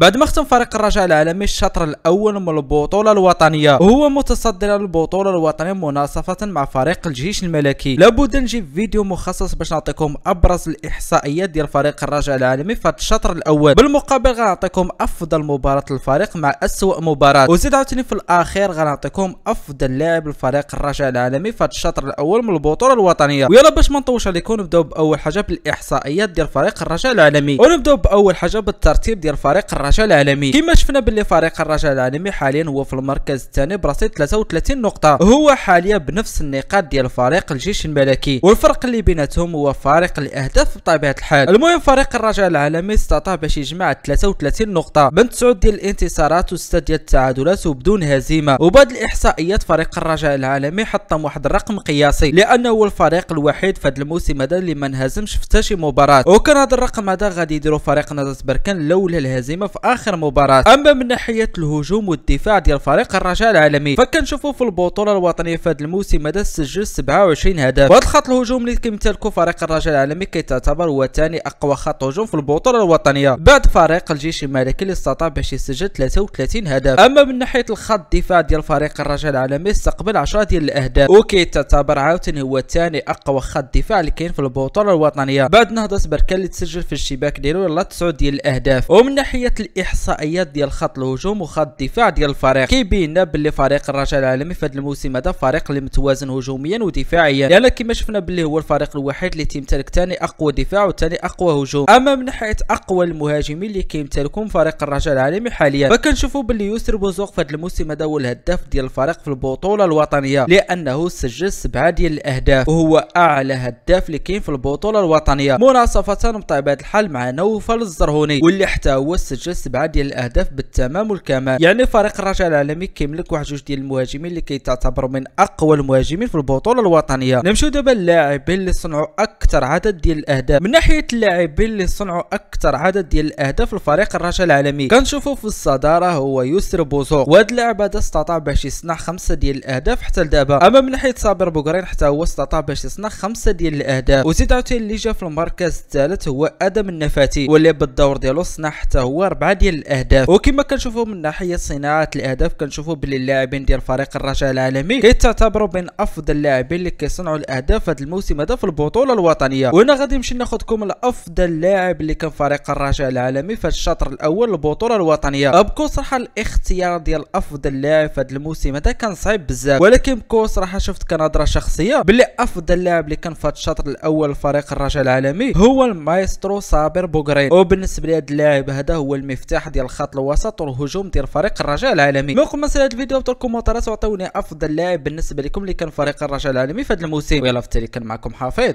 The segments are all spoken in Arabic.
بعد ما ختم فريق الرجاء العالمي الشطر الاول من البطوله الوطنيه وهو متصدر البطوله الوطنيه مناصفه مع فريق الجيش الملكي لابد نجيب فيديو مخصص باش نعطيكم ابرز الاحصائيات ديال فريق الرجاء العالمي في الشطر الاول بالمقابل غنعطيكم افضل مباراه للفريق مع اسوء مباراه وزيد عاوتاني في الاخير غنعطيكم افضل لاعب لفريق الرجاء العالمي في الشطر الاول من البطوله الوطنيه ويلا باش ما نطولش عليكم نبداو باول حاجه بالاحصائيات ديال فريق الرجاء العالمي ونبداو باول حاجه بالترتيب ديال فريق الرجاء الرجاء العالمي كما شفنا باللي فريق الرجاء العالمي حاليا هو في المركز الثاني برصيد 33 نقطة هو حاليا بنفس النقاط ديال فريق الجيش الملكي والفرق اللي بيناتهم هو فارق الاهداف بطبيعة الحال المهم فريق الرجاء العالمي استطاع باش يجمع 33 نقطة من 9 ديال الانتصارات و6 ديال التعادلات وبدون هزيمة وبعد الاحصائيات فريق الرجاء العالمي حطم واحد الرقم قياسي لانه هو الفريق الوحيد في هذا الموسم هذا اللي ما انهزمش في حتى شي مباراة وكان هذا الرقم هذا غادي يديروا فريق نادي بركان لولا الهزيمة في في اخر مباراه اما من ناحيه الهجوم والدفاع ديال فريق الرجاء العالمي فكنشوفوا في البطوله الوطنيه في هذا الموسم هذا سجل 27 هدف وهذا الخط الهجوم اللي كيمتلكوا فريق الرجاء العالمي كيتعتبر هو ثاني اقوى خط هجوم في البطوله الوطنيه بعد فريق الجيش الملكي اللي استطاع باش يسجل 33 هدف اما من ناحيه الخط الدفاع ديال فريق الرجاء العالمي استقبل 10 ديال الاهداف وكيتعتبر عاوتاني هو ثاني اقوى خط دفاع اللي كاين في البطوله الوطنيه بعد نهضه بركان اللي تسجل في الشباك ديالو يلاه 9 ديال الاهداف ومن ناحيه الاحصائيات ديال خط الهجوم وخط الدفاع ديال الفريق كيبين باللي فريق الرجاء العالمي في هذا الموسم هذا فريق اللي متوازن هجوميا ودفاعيا لان كما شفنا باللي هو الفريق الوحيد اللي تيمتلك ثاني اقوى دفاع وثاني اقوى هجوم اما من ناحيه اقوى المهاجمين اللي كيمتلكهم فريق الرجاء العالمي حاليا فكنشوفوا باللي يسر بوزوق في هذا الموسم هذا هو الهداف ديال الفريق في البطوله الوطنيه لانه سجل سبعه ديال الاهداف وهو اعلى هداف اللي كاين في البطوله الوطنيه مناصفه بطبيعه الحال مع نوفل الزرهوني واللي حتى هو سجل جوج سبعة ديال الاهداف بالتمام والكمال يعني فريق الرجاء العالمي كيملك واحد جوج ديال المهاجمين اللي كيتعتبروا من اقوى المهاجمين في البطوله الوطنيه نمشيو دابا للاعبين اللي صنعوا اكثر عدد ديال الاهداف من ناحيه اللاعبين اللي صنعوا اكثر عدد ديال الاهداف لفريق الرجاء العالمي كنشوفوا في الصداره هو يسر بوزوق وهذا اللاعب هذا استطاع باش يصنع خمسه ديال الاهداف حتى لدابا اما من ناحيه صابر بوغرين حتى هو استطاع باش يصنع خمسه ديال الاهداف وزيد عاوتاني اللي جا في المركز الثالث هو ادم النفاتي واللي بالدور ديالو صنع حتى هو اربعه ديال الاهداف وكما كنشوفوا من ناحيه صناعه الاهداف كنشوفوا باللي اللاعبين ديال فريق الرجاء العالمي كيتعتبروا بين افضل اللاعبين اللي كيصنعوا الاهداف هذا الموسم هذا في البطوله الوطنيه وهنا غادي نمشي ناخذكم لافضل لاعب اللي كان فريق الرجاء العالمي في الشطر الاول البطوله الوطنيه ابكو صراحه الاختيار ديال افضل لاعب في هذا الموسم هذا كان صعيب بزاف ولكن بكو صراحه شفت كنهضره شخصيه باللي افضل لاعب اللي كان في هذا الشطر الاول فريق الرجاء العالمي هو المايسترو صابر بوغرين وبالنسبه لهذا اللاعب هذا هو الم المفتاح ديال الخط الوسط والهجوم ديال فريق الرجاء العالمي ما يقوم هذا الفيديو وتركوا الكومنتات وعطوني افضل لاعب بالنسبه لكم اللي كان فريق الرجاء العالمي في هذا الموسم ويلا في التالي كان معكم حافظ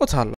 وتهلا